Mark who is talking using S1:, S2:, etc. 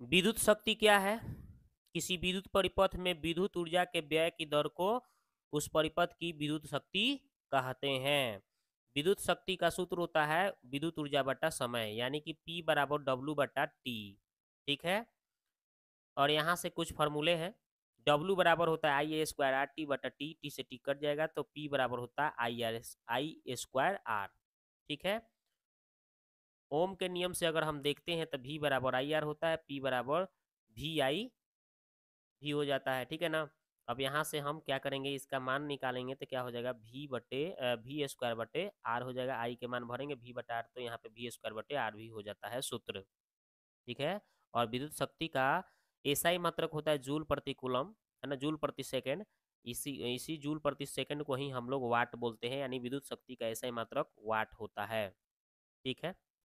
S1: विद्युत शक्ति क्या है किसी विद्युत परिपथ में विद्युत ऊर्जा के व्यय की दर को उस परिपथ की विद्युत शक्ति कहते हैं विद्युत शक्ति का सूत्र होता है विद्युत ऊर्जा बटा समय यानी कि P बराबर W बटा T ठीक है और यहाँ से कुछ फॉर्मूले हैं W बराबर होता है I A square R T बटा टी टी से टी कट जाएगा तो P बराबर होता है I R S I square R ठीक है ओम के नियम से अगर हम देखते हैं तो भी बराबर आई आर होता है पी बराबर वी आई भी हो जाता है ठीक है ना अब यहाँ से हम क्या करेंगे इसका मान निकालेंगे तो क्या हो जाएगा भी बटे भी स्क्वायर बटे आर हो जाएगा आई के मान भरेंगे भी बटे आर तो यहाँ पे भी स्क्वायर बटे आर भी हो जाता है सूत्र ठीक है और विद्युत शक्ति का ऐसा ही मात्रक होता है जूल प्रति है ना जूल प्रति सेकेंड इसी इसी जूल प्रति सेकेंड को ही हम लोग वाट बोलते हैं यानी विद्युत शक्ति का ऐसा ही मात्रक वाट होता है ठीक है